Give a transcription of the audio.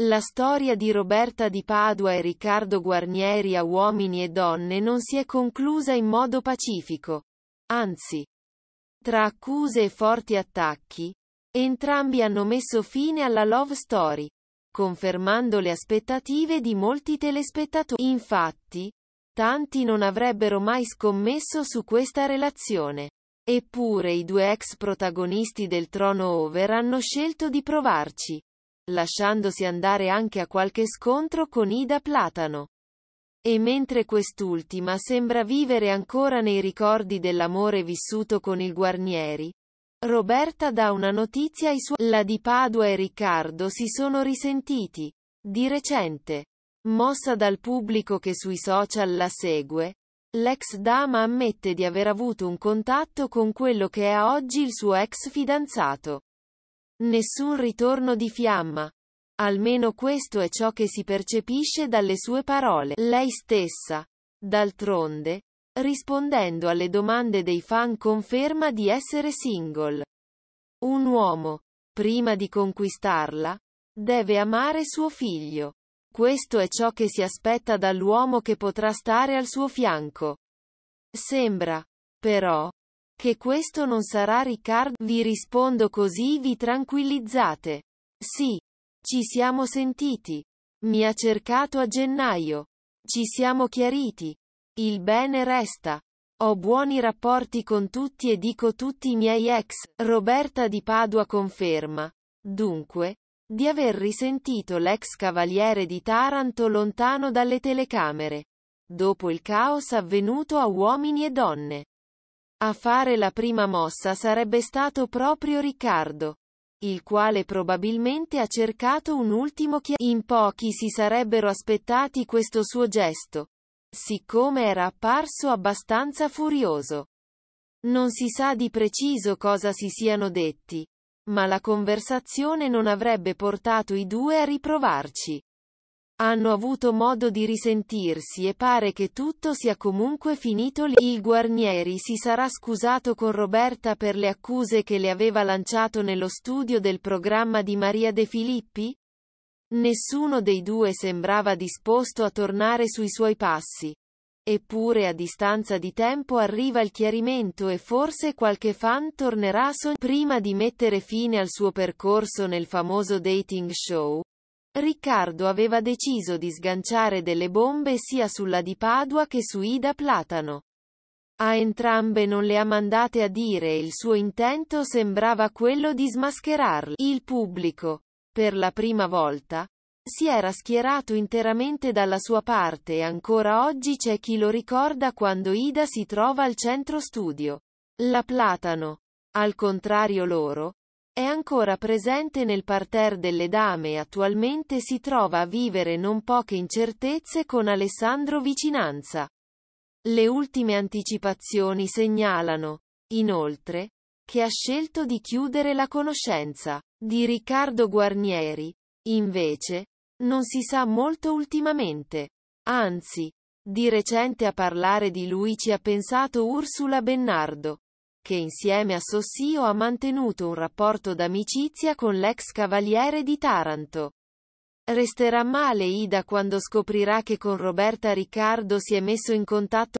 La storia di Roberta di Padua e Riccardo Guarnieri a Uomini e Donne non si è conclusa in modo pacifico. Anzi, tra accuse e forti attacchi, entrambi hanno messo fine alla love story, confermando le aspettative di molti telespettatori. Infatti, tanti non avrebbero mai scommesso su questa relazione. Eppure i due ex protagonisti del Trono Over hanno scelto di provarci lasciandosi andare anche a qualche scontro con Ida Platano. E mentre quest'ultima sembra vivere ancora nei ricordi dell'amore vissuto con il Guarnieri, Roberta dà una notizia ai suoi... La di Padua e Riccardo si sono risentiti. Di recente, mossa dal pubblico che sui social la segue, l'ex dama ammette di aver avuto un contatto con quello che è oggi il suo ex fidanzato. Nessun ritorno di fiamma. Almeno questo è ciò che si percepisce dalle sue parole. Lei stessa, d'altronde, rispondendo alle domande dei fan conferma di essere single. Un uomo, prima di conquistarla, deve amare suo figlio. Questo è ciò che si aspetta dall'uomo che potrà stare al suo fianco. Sembra, però, che questo non sarà Ricard, vi rispondo così vi tranquillizzate. Sì. Ci siamo sentiti. Mi ha cercato a gennaio. Ci siamo chiariti. Il bene resta. Ho buoni rapporti con tutti e dico tutti i miei ex, Roberta di Padua conferma. Dunque, di aver risentito l'ex cavaliere di Taranto lontano dalle telecamere. Dopo il caos avvenuto a uomini e donne. A fare la prima mossa sarebbe stato proprio Riccardo, il quale probabilmente ha cercato un ultimo chiarimento. In pochi si sarebbero aspettati questo suo gesto, siccome era apparso abbastanza furioso. Non si sa di preciso cosa si siano detti, ma la conversazione non avrebbe portato i due a riprovarci hanno avuto modo di risentirsi e pare che tutto sia comunque finito lì. Il Guarnieri si sarà scusato con Roberta per le accuse che le aveva lanciato nello studio del programma di Maria De Filippi? Nessuno dei due sembrava disposto a tornare sui suoi passi. Eppure a distanza di tempo arriva il chiarimento e forse qualche fan tornerà a sognare. Prima di mettere fine al suo percorso nel famoso dating show, Riccardo aveva deciso di sganciare delle bombe sia sulla di Padua che su Ida Platano. A entrambe non le ha mandate a dire e il suo intento sembrava quello di smascherarle. Il pubblico, per la prima volta, si era schierato interamente dalla sua parte e ancora oggi c'è chi lo ricorda quando Ida si trova al centro studio. La Platano, al contrario loro, è ancora presente nel parterre delle dame e attualmente si trova a vivere non poche incertezze con Alessandro Vicinanza. Le ultime anticipazioni segnalano, inoltre, che ha scelto di chiudere la conoscenza di Riccardo Guarnieri. Invece, non si sa molto ultimamente. Anzi, di recente a parlare di lui ci ha pensato Ursula Bennardo, che insieme a Sossio ha mantenuto un rapporto d'amicizia con l'ex cavaliere di Taranto. Resterà male Ida quando scoprirà che con Roberta Riccardo si è messo in contatto